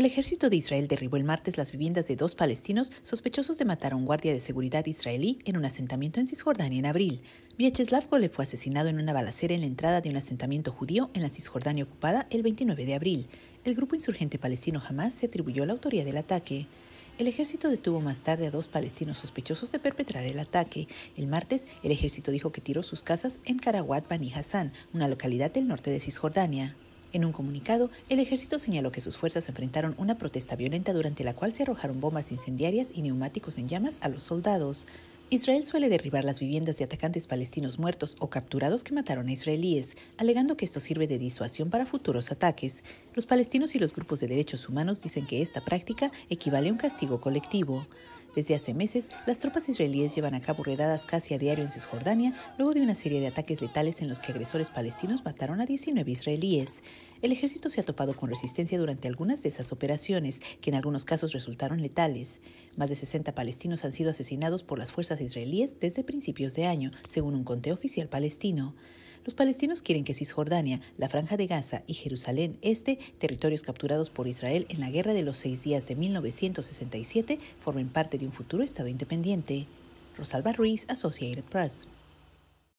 El ejército de Israel derribó el martes las viviendas de dos palestinos sospechosos de matar a un guardia de seguridad israelí en un asentamiento en Cisjordania en abril. Vyacheslav Gole fue asesinado en una balacera en la entrada de un asentamiento judío en la Cisjordania ocupada el 29 de abril. El grupo insurgente palestino Hamas se atribuyó la autoría del ataque. El ejército detuvo más tarde a dos palestinos sospechosos de perpetrar el ataque. El martes, el ejército dijo que tiró sus casas en Karawat Bani Hassan, una localidad del norte de Cisjordania. En un comunicado, el ejército señaló que sus fuerzas enfrentaron una protesta violenta durante la cual se arrojaron bombas incendiarias y neumáticos en llamas a los soldados. Israel suele derribar las viviendas de atacantes palestinos muertos o capturados que mataron a israelíes, alegando que esto sirve de disuasión para futuros ataques. Los palestinos y los grupos de derechos humanos dicen que esta práctica equivale a un castigo colectivo. Desde hace meses, las tropas israelíes llevan a cabo redadas casi a diario en Cisjordania, luego de una serie de ataques letales en los que agresores palestinos mataron a 19 israelíes. El ejército se ha topado con resistencia durante algunas de esas operaciones, que en algunos casos resultaron letales. Más de 60 palestinos han sido asesinados por las fuerzas israelíes desde principios de año, según un conteo oficial palestino. Los palestinos quieren que Cisjordania, la Franja de Gaza y Jerusalén Este, territorios capturados por Israel en la Guerra de los Seis Días de 1967, formen parte de un futuro Estado independiente. Rosalba Ruiz, Associated Press.